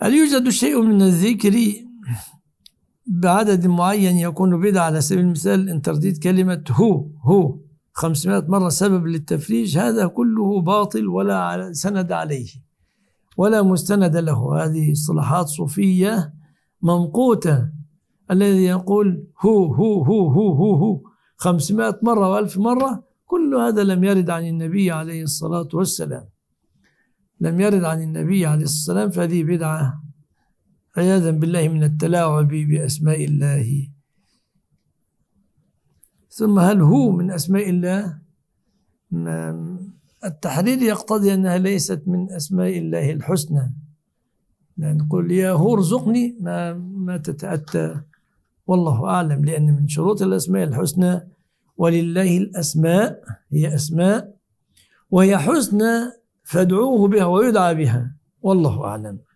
هل يوجد شيء من الذكر بعدد معين يكون بدعة على سبيل المثال إن ترديد كلمة هو هو 500 مرة سبب للتفريج هذا كله باطل ولا سند عليه ولا مستند له هذه اصطلاحات صوفية ممقوتة الذي يقول هو هو هو هو هو هو 500 مرة وألف مرة كل هذا لم يرد عن النبي عليه الصلاة والسلام لم يرد عن النبي عليه الصلاة والسلام فهذه بدعة عياذا بالله من التلاعب بأسماء الله ثم هل هو من أسماء الله نعم. التحرير يقتضي أنها ليست من أسماء الله الحسنى يعني نقول يا هو ارزقني ما, ما تتأتى والله أعلم لأن من شروط الأسماء الحسنى ولله الأسماء هي أسماء وهي حسنى فادعوه بها ويدعى بها والله أعلم